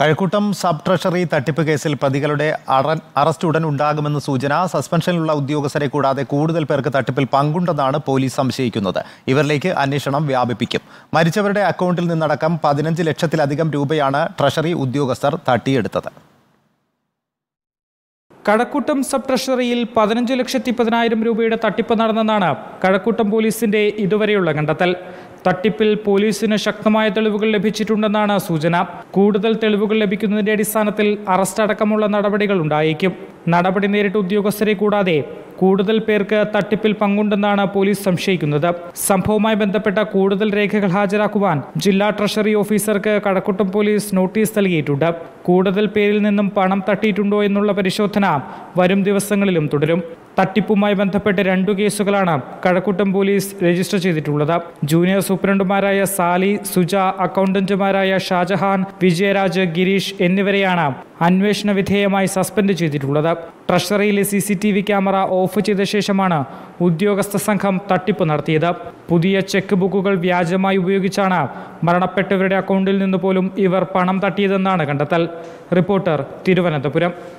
Kazhakkoottam sub treasury തട്ടിപ്പ് കേസിൽ പ്രതികളുടെ അറസ്റ്റ് ഉടൻ ഉണ്ടാകുമെന്ന സൂചന സസ്പെൻഷനിലുള്ള ഉദ്യോഗസ്ഥരെ കൂടാതെ കൂടുതൽ പേർക്ക് തട്ടിപ്പിൽ പങ്കുണ്ടെന്നാണ് പോലീസ് സംശയിക്കുന്നത് ഇവരിലേക്ക് അന്വേഷണം വ്യാപിപ്പിക്കും മരിച്ചവരുടെ അക്കൗണ്ടിൽ നിന്നടക്കം പതിനഞ്ച് ലക്ഷത്തിലധികം രൂപയാണ് ട്രഷറി ഉദ്യോഗസ്ഥർ തട്ടിയെടുത്തത് കഴക്കൂട്ടം സബ് ട്രഷറിയിൽ പതിനഞ്ച് ലക്ഷത്തി പതിനായിരം രൂപയുടെ തട്ടിപ്പ് നടന്നെന്നാണ് കഴക്കൂട്ടം പോലീസിന്റെ ഇതുവരെയുള്ള കണ്ടെത്തൽ തട്ടിപ്പിൽ പോലീസിന് ശക്തമായ തെളിവുകൾ ലഭിച്ചിട്ടുണ്ടെന്നാണ് സൂചന കൂടുതൽ തെളിവുകൾ ലഭിക്കുന്നതിന്റെ അടിസ്ഥാനത്തിൽ അറസ്റ്റ് അടക്കമുള്ള നടപടികൾ ഉണ്ടായേക്കും നടപടി നേരിട്ട ഉദ്യോഗസ്ഥരെ കൂടാതെ കൂടുതൽ പേർക്ക് തട്ടിപ്പിൽ പങ്കുണ്ടെന്നാണ് പോലീസ് സംശയിക്കുന്നത് സംഭവവുമായി ബന്ധപ്പെട്ട കൂടുതൽ രേഖകൾ ഹാജരാക്കുവാൻ ജില്ലാ ട്രഷറി ഓഫീസർക്ക് കടക്കുട്ടം പോലീസ് നോട്ടീസ് നൽകിയിട്ടുണ്ട് കൂടുതൽ പേരിൽ നിന്നും പണം തട്ടിയിട്ടുണ്ടോ എന്നുള്ള പരിശോധന വരും ദിവസങ്ങളിലും തുടരും തട്ടിപ്പുമായി ബന്ധപ്പെട്ട് രണ്ടു കേസുകളാണ് കഴക്കൂട്ടം പോലീസ് രജിസ്റ്റർ ചെയ്തിട്ടുള്ളത് ജൂനിയർ സൂപ്രണ്ടുമാരായ സാലി സുജ അക്കൗണ്ടന്റുമാരായ ഷാജഹാൻ വിജയരാജ് ഗിരീഷ് എന്നിവരെയാണ് അന്വേഷണ വിധേയമായി സസ്പെൻഡ് ചെയ്തിട്ടുള്ളത് ട്രഷറിയിലെ C C T V camera off ചെയ്ത ശേഷമാണ് ഉദ്യോഗസ്ഥ സംഘം തട്ടിപ്പ് നടത്തിയത് പുതിയ ചെക്ക് ബുക്കുകൾ വ്യാജമായി ഉപയോഗിച്ചാണ് മരണപ്പെട്ടവരുടെ അക്കൗണ്ടിൽ നിന്ന് പോലും ഇവർ പണം തട്ടിയതെന്നാണ് കണ്ടെത്തൽ റിപ്പോർട്ടർ തിരുവനന്തപുരം